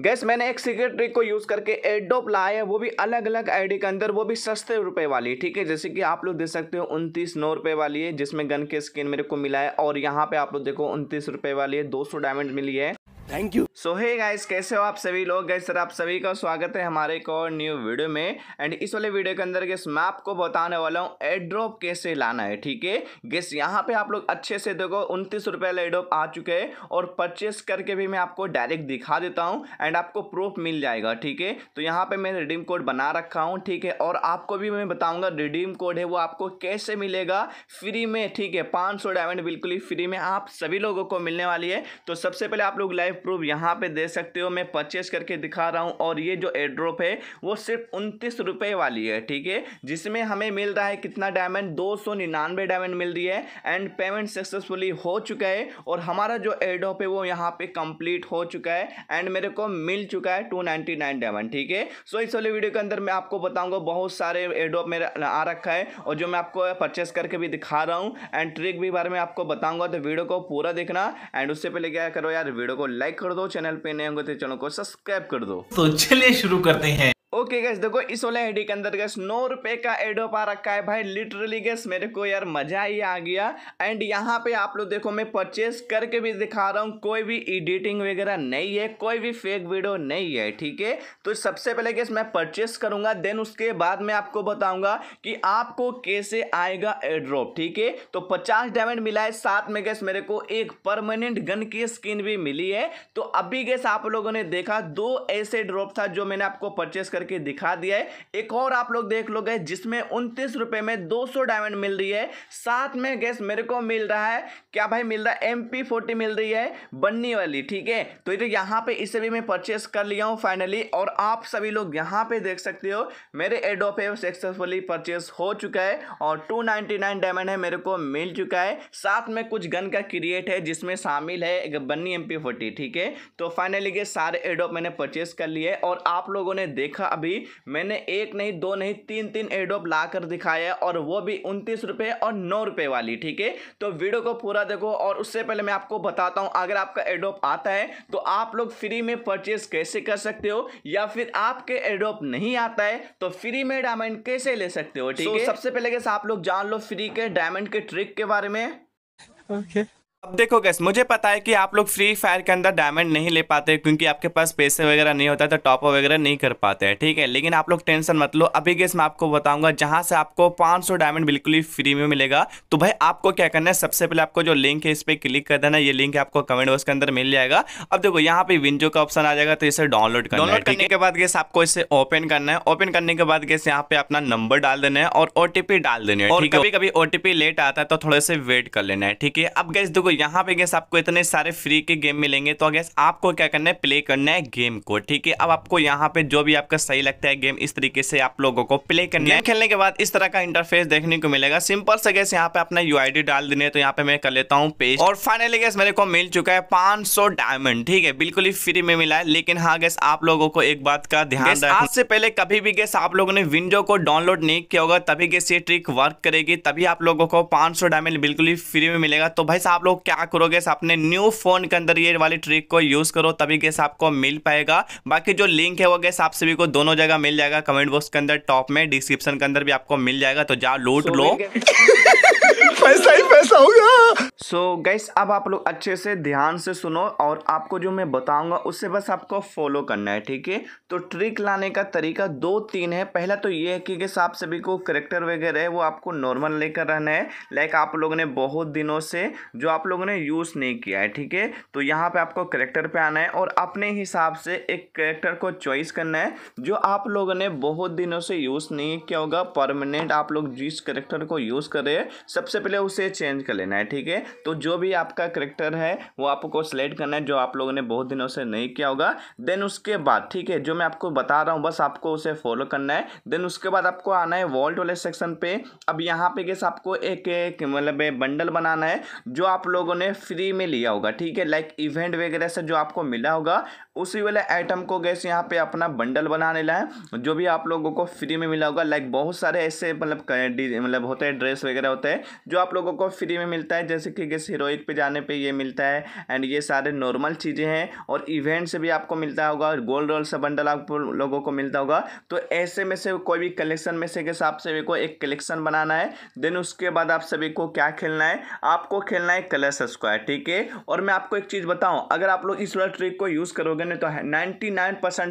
Gas मैंने एक secret trick को यूज़ करके एडोप लाया है वो भी अलग अलग आईडी के अंदर वो भी सस्ते रुपए वाली ठीक है जैसे कि आप लोग देख सकते हो उनतीस नौ रुपये वाली है जिसमें गन के स्किन मेरे को मिला है और यहाँ पे आप लोग देखो उनतीस रुपये वाली है दो सौ डायमंड मिली है thank you so hey guys कैसे हो आप सभी लोग गाइस सर आप सभी का स्वागत है हमारे एक और न्यू वीडियो में एंड इस वाले वीडियो के अंदर गेस मैं आपको बताने वाला हूँ एड्रॉप कैसे लाना है ठीक है गेस यहाँ पे आप लोग अच्छे से देखो उनतीस रुपये वाले एड्रॉप आ चुके हैं और परचेस करके भी मैं आपको डायरेक्ट दिखा देता हूँ एंड आपको प्रूफ मिल जाएगा ठीक है तो यहाँ पर मैं रिडीम कोड बना रखा हूँ ठीक है और आपको भी मैं बताऊँगा रिडीम कोड है वो आपको कैसे मिलेगा फ्री में ठीक है पाँच डायमंड बिल्कुल ही फ्री में आप सभी लोगों को मिलने वाली है तो सबसे पहले आप लोग लाइव प्रूफ यहाँ पे दे सकते हो मैं परचेस करके दिखा रहा हूँ और ये जो एड्रॉप है वो सिर्फ उनतीस रुपये वाली है ठीक है जिसमें हमें मिल रहा है कितना डायमंड दो सौ निन्यानवे डायमंड मिल रही है एंड पेमेंट सक्सेसफुली हो चुका है और हमारा जो एड्रॉप है वो यहाँ पे कंप्लीट हो चुका है एंड मेरे को मिल चुका है टू नाइन डायमंड ठीक है सो इस वाले वीडियो के अंदर मैं आपको बताऊँगा बहुत सारे एड्रॉप मेरा आ रखा है और जो मैं आपको परचेस करके भी दिखा रहा हूँ एंड ट्रिक भी बारे में आपको बताऊँगा तो वीडियो को पूरा देखना एंड उससे पहले क्या करो यार वीडियो को लाइक लाइक कर दो चैनल पे नए होंगे तो चैनल को सब्सक्राइब कर दो तो चलिए शुरू करते हैं ओके okay गैस देखो इस वाले आईडी के अंदर गैस नौ रुपए का एडो पा रखा है भाई लिटरली गैस मेरे को यार मजा ही आ गया एंड यहाँ पे आप लोग देखो मैं परचेस करके भी दिखा रहा हूँ कोई भी एडिटिंग वगैरह नहीं है कोई भी फेक वीडियो नहीं है ठीक है तो सबसे पहले गैस मैं परचेस करूंगा देन उसके बाद में आपको बताऊंगा कि आपको कैसे आएगा एड्रॉप ठीक है तो पचास डायमंड मिला है साथ में गैस मेरे को एक परमानेंट गन की स्किन भी मिली है तो अभी गैस आप लोगों ने देखा दो ऐसे ड्रॉप था जो मैंने आपको परचेस करके दिखा दिया है एक और आप लोग देख लो गए जिसमें उनतीस रुपए में 200 डायमंड मिल रही है साथ में गैस मेरे को मिल रहा है क्या भाई मिल रहा है एम पी फोर्टी मिल रही है बन्नी वाली ठीक है तो ये यहाँ पे इसे भी मैं परचेस कर लिया हूँ फाइनली और आप सभी लोग यहाँ पे देख सकते हो मेरे एडो पे सक्सेसफुली परचेस हो चुका है और टू डायमंड है मेरे को मिल चुका है साथ में कुछ गन का क्रिएट है जिसमें शामिल है एक बन्नी एम ठीक है तो फाइनली के सारे एडोप मैंने परचेस कर लिए और आप लोगों ने देखा अभी मैंने एक नहीं दो नहीं तीन तीन एडोप ला कर दिखाया और वो भी उनतीस रुपये और नौ रुपये वाली ठीक है तो वीडियो को पूरा देखो और उससे पहले मैं आपको बताता हूँ अगर आपका एडोप आता है तो आप लोग फ्री में परचेज कैसे कर सकते हो या फिर आपके एडोप नहीं आता है तो फ्री में डायमंड कैसे ले सकते हो ठीक है so, सबसे पहले कैसे आप लोग जान लो फ्री के डायमंड के ट्रिक के बारे में ओके okay. अब देखो गैस मुझे पता है कि आप लोग फ्री फायर के अंदर डायमंड नहीं ले पाते क्योंकि आपके पास पैसे वगैरह नहीं होता तो टॉप वगैरह नहीं कर पाते हैं ठीक है लेकिन आप लोग टेंशन मत लो अभी गैस मैं आपको बताऊंगा जहां से आपको 500 डायमंड बिल्कुल ही फ्री में मिलेगा तो भाई आपको क्या करना है सबसे पहले आपको जो लिंक है इस पर क्लिक कर देना ये लिंक आपको कमेंट बॉक्स के अंदर मिल जाएगा अब देखो यहाँ पे विंडो का ऑप्शन आ जाएगा तो इसे डाउनलोड करना डाउनलोड करने के बाद गैस आपको इसे ओपन करना है ओपन करने के बाद गैस यहाँ पे अपना नंबर डाल देना है और ओटीपी डाल देना है और कभी कभी ओटीपी लेट आता है तो थोड़े से वेट कर लेना है ठीक है अब गैस देखो देखो यहाँ पे गैस आपको इतने सारे फ्री के गेम मिलेंगे तो गैस आपको क्या करना है प्ले करना है गेम को ठीक है अब आपको यहाँ पे जो भी आपका सही लगता है गेम इस तरीके से आप लोगों को प्ले करना है खेलने के बाद इस तरह का इंटरफेस देखने को मिलेगा सिंपल से गैस यहाँ पे अपना यू डाल देने तो यहाँ पे मैं कर लेता हूँ पेज और फाइनली गैस मेरे को मिल चुका है पांच डायमंड ठीक है बिल्कुल ही फ्री में मिला है लेकिन हाँ गैस आप लोगों को एक बात का ध्यान आज से पहले कभी भी गैस आप लोगों ने विंडो को डाउनलोड नहीं किया होगा तभी गैस ये ट्रिक वर्क करेगी तभी आप लोगों को पांच डायमंड बिल्कुल ही फ्री में मिलेगा तो भाई साहब आप लोग क्या करोगे अपने न्यू फोन के अंदर ये वाली ट्रिक को यूज करो तभी गैस आपको मिल पाएगा बाकी जो लिंक है वो गैस आप सभी को दोनों जगह मिल जाएगा कमेंट बॉक्स के अंदर टॉप में डिस्क्रिप्शन के अंदर भी आपको मिल जाएगा तो जा लूट लो पैसा ही पैसा होगा सो so, गैस अब आप लोग अच्छे से ध्यान से सुनो और आपको जो मैं बताऊंगा उससे बस आपको फॉलो करना है ठीक है तो ट्रिक लाने का तरीका दो तीन है पहला तो ये है कि गैस आप सभी को करेक्टर वगैरह है वो आपको नॉर्मल लेकर रहना है लाइक आप लोगों ने बहुत दिनों से जो आप लोगों ने यूज़ नहीं किया है ठीक है तो यहाँ पर आपको करेक्टर पर आना है और अपने हिसाब से एक करेक्टर को चॉइस करना है जो आप लोगों ने बहुत दिनों से यूज़ नहीं किया होगा परमानेंट आप लोग जिस करेक्टर को यूज़ कर रहे हैं सबसे पहले है उसे चेंज कर लेना है ठीक है तो जो भी आपका करेक्टर है वो आपको सेलेक्ट करना है जो आप लोगों ने बहुत दिनों से नहीं किया होगा देन उसके बाद ठीक है जो मैं आपको बता रहा हूँ बस आपको उसे फॉलो करना है देन उसके बाद आपको आना है वॉल्ट वाले सेक्शन पर अब यहाँ पे कैसे आपको एक एक मतलब बंडल बनाना है जो आप लोगों ने फ्री में लिया होगा ठीक है लाइक इवेंट वगैरह से जो आपको मिला होगा उसी वाले आइटम को गैस यहाँ पे अपना बंडल बना लेना है जो भी आप लोगों को फ्री में मिला होगा लाइक बहुत सारे ऐसे मतलब मतलब होते हैं ड्रेस वगैरह होते हैं जो आप लोगों को फ्री में मिलता है जैसे कि किस हीरोइक पे जाने पे ये मिलता है एंड ये सारे नॉर्मल चीज़ें हैं और इवेंट से भी आपको मिलता होगा और गोल्ड रोल से बंडल आप लोगों को मिलता होगा तो ऐसे में से कोई भी कलेक्शन में से गैस आप सभी को एक कलेक्शन बनाना है देन उसके बाद आप सभी को क्या खेलना है आपको खेलना है कलश स्क्वायर ठीक है और मैं आपको एक चीज़ बताऊँ अगर आप लोग इस वाला ट्रिक को यूज़ करोगे ना तो नाइन्टी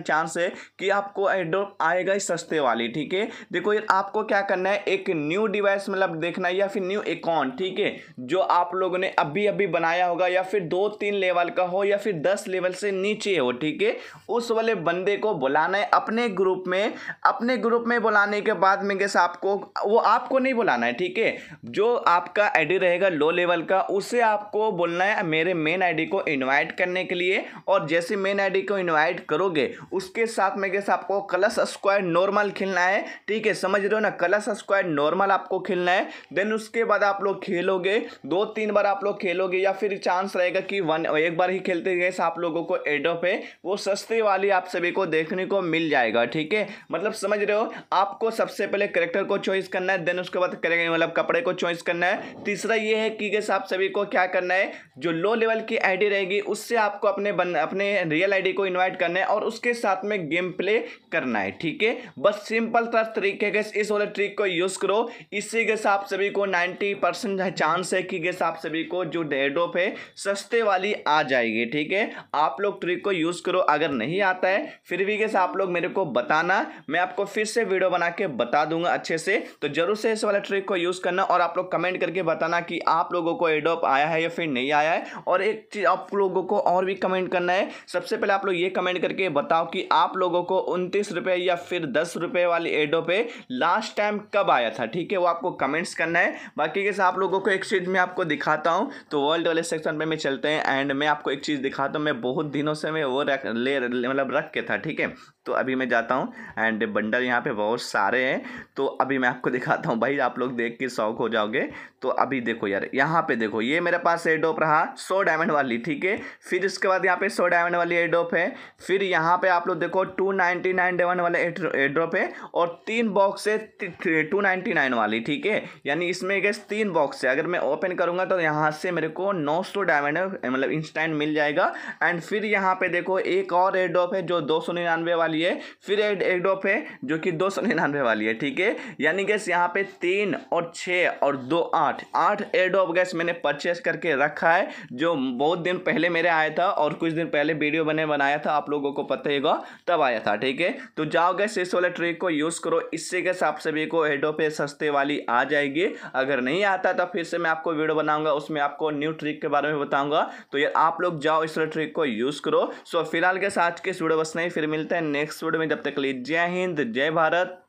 चांस है कि आपको एड्रॉप आएगा ही सस्ते वाली ठीक है देखो ये आपको क्या करना है एक न्यू डिवाइस मतलब देखना है या फिर न्यू कौन ठीक है जो आप लोगों ने अभी अभी बनाया होगा या फिर दो तीन लेवल का हो या फिर दस लेवल से नीचे हो ठीक है उस वाले बंदे को बुलाना है अपने ग्रुप में अपने ग्रुप में बुलाने के बाद में गैस आपको वो आपको नहीं बुलाना है ठीक है जो आपका आईडी रहेगा लो लेवल का उसे आपको बोलना है मेरे मेन आईडी को इनवाइट करने के लिए और जैसे मेन आईडी को इनवाइट करोगे उसके साथ में गैस आपको कलश स्क्वायर नॉर्मल खेलना है ठीक है समझ रहे हो ना कलस स्क्वायर नॉर्मल आपको खेलना है देन उसके बाद आप लोग खेलोगे दो तीन बार आप लोग खेलोगे या फिर चांस रहेगा कि वन एक बार ही खेलते गए आप लोगों को एडो पे वो सस्ती वाली आप सभी को देखने को मिल जाएगा ठीक है मतलब समझ रहे हो आपको सबसे पहले करेक्टर को चॉइस करना है देन उसके बाद मतलब कपड़े को चॉइस करना है तीसरा ये है कि गैस आप सभी को क्या करना है जो लो लेवल की आई रहेगी उससे आपको अपने बन अपने रियल आई को इन्वाइट करना है और उसके साथ में गेम प्ले करना है ठीक है बस सिंपल सा ट्रिक गैस इस वाले ट्रिक को यूज़ करो इससे गैस आप सभी को नाइन्टी परसेंट चांस है कि गैस आप सभी को जो डेडोप है सस्ते वाली आ जाएगी ठीक है आप लोग ट्रिक को यूज़ करो अगर नहीं आता है फिर भी गैस आप लोग मेरे को बताना मैं आपको फिर से वीडियो बना के बता दूंगा अच्छे से तो जरूर से इस वाला ट्रिक को यूज़ करना और आप लोग कमेंट करके बताना कि आप लोगों को एडोप आया है या फिर नहीं आया है और एक चीज़ आप लोगों को और भी कमेंट करना है सबसे पहले आप लोग ये कमेंट करके बताओ कि आप लोगों को उनतीस रुपये या फिर दस रुपये वाली एडोप लास्ट टाइम कब आया था ठीक है वो आपको कमेंट्स करना है बाकी तरीके से आप लोगों को एक चीज़ मैं आपको दिखाता हूँ तो वर्ल्ड वाले सेक्शन पे मैं चलते हैं एंड मैं आपको एक चीज़ दिखाता हूँ मैं बहुत दिनों से मैं वो रख ले मतलब रख के था ठीक है तो अभी मैं जाता हूँ एंड बंडल यहाँ पे बहुत सारे हैं तो अभी मैं आपको दिखाता हूँ भाई आप लोग देख के शौक हो जाओगे तो अभी देखो यार यहाँ पे देखो ये मेरे पास एडोप रहा सौ डायमंड वाली ठीक है फिर इसके बाद यहाँ पे सौ डायमंड वाली एडोप है फिर यहाँ पे आप लोग देखो टू नाइन्टी नाइन डायमंड वाला एड्रोप है और तीन बॉक्स है टू नाइन्टी नाइन वाली ठीक है यानी इसमें गैस तीन बॉक्स है अगर मैं ओपन करूंगा तो यहाँ से मेरे को नौ सौ डायमंड मतलब इंस्टेंट मिल जाएगा एंड फिर यहाँ पे देखो एक और एडॉप है जो दो सौ निन्यानवे वाली है फिर एक एडॉप है जो कि दो सौ निन्यानवे वाली है ठीक है यानी गैस यहाँ पे तीन और छः और दो आठ आठ एडॉप गैस मैंने परचेस करके रखा है जो बहुत दिन पहले मेरे आया था और कुछ दिन पहले वीडियो बने बनाया था आप लोगों को पता ही होगा तब आया था ठीक है तो जाओ गैस इस वाले ट्रिक को यूज़ करो इससे गैस आप सभी को एडॉप सस्ते वाली आ जाएगी अगर नहीं आता तो फिर से मैं आपको वीडियो बनाऊंगा उसमें आपको न्यू ट्रिक के बारे में बताऊंगा तो ये आप लोग जाओ इस ट्रिक को यूज़ करो सो फिलहाल के साथ के इस वीडियो बस नहीं फिर मिलते हैं नेक्स्ट वीडियो में जब तक लीजिए जय हिंद जय भारत